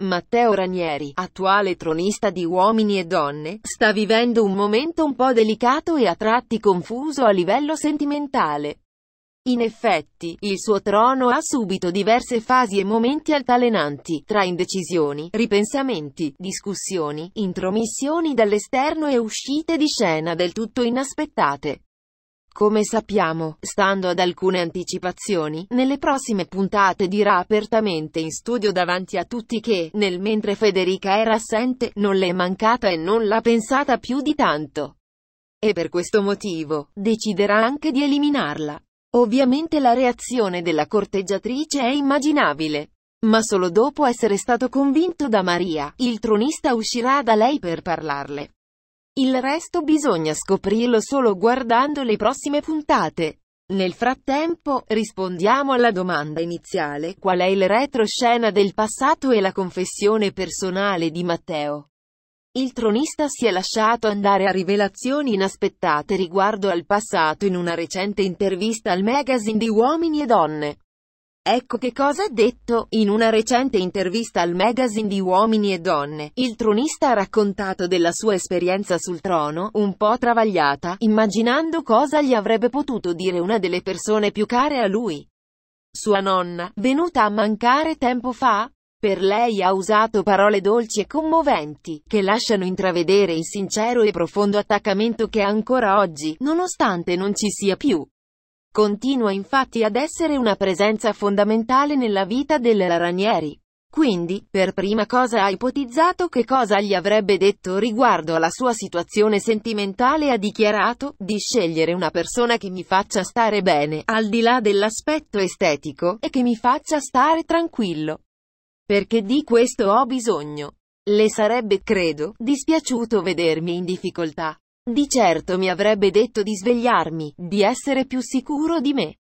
Matteo Ranieri, attuale tronista di Uomini e Donne, sta vivendo un momento un po' delicato e a tratti confuso a livello sentimentale. In effetti, il suo trono ha subito diverse fasi e momenti altalenanti, tra indecisioni, ripensamenti, discussioni, intromissioni dall'esterno e uscite di scena del tutto inaspettate. Come sappiamo, stando ad alcune anticipazioni, nelle prossime puntate dirà apertamente in studio davanti a tutti che, nel mentre Federica era assente, non le è mancata e non l'ha pensata più di tanto. E per questo motivo, deciderà anche di eliminarla. Ovviamente la reazione della corteggiatrice è immaginabile. Ma solo dopo essere stato convinto da Maria, il tronista uscirà da lei per parlarle. Il resto bisogna scoprirlo solo guardando le prossime puntate. Nel frattempo, rispondiamo alla domanda iniziale, qual è il retroscena del passato e la confessione personale di Matteo. Il tronista si è lasciato andare a rivelazioni inaspettate riguardo al passato in una recente intervista al magazine di Uomini e Donne. Ecco che cosa ha detto, in una recente intervista al magazine di Uomini e Donne, il tronista ha raccontato della sua esperienza sul trono, un po' travagliata, immaginando cosa gli avrebbe potuto dire una delle persone più care a lui. Sua nonna, venuta a mancare tempo fa? Per lei ha usato parole dolci e commoventi, che lasciano intravedere il sincero e profondo attaccamento che ancora oggi, nonostante non ci sia più. Continua infatti ad essere una presenza fondamentale nella vita del Ranieri. Quindi, per prima cosa ha ipotizzato che cosa gli avrebbe detto riguardo alla sua situazione sentimentale e ha dichiarato, di scegliere una persona che mi faccia stare bene, al di là dell'aspetto estetico, e che mi faccia stare tranquillo. Perché di questo ho bisogno. Le sarebbe, credo, dispiaciuto vedermi in difficoltà. Di certo mi avrebbe detto di svegliarmi, di essere più sicuro di me.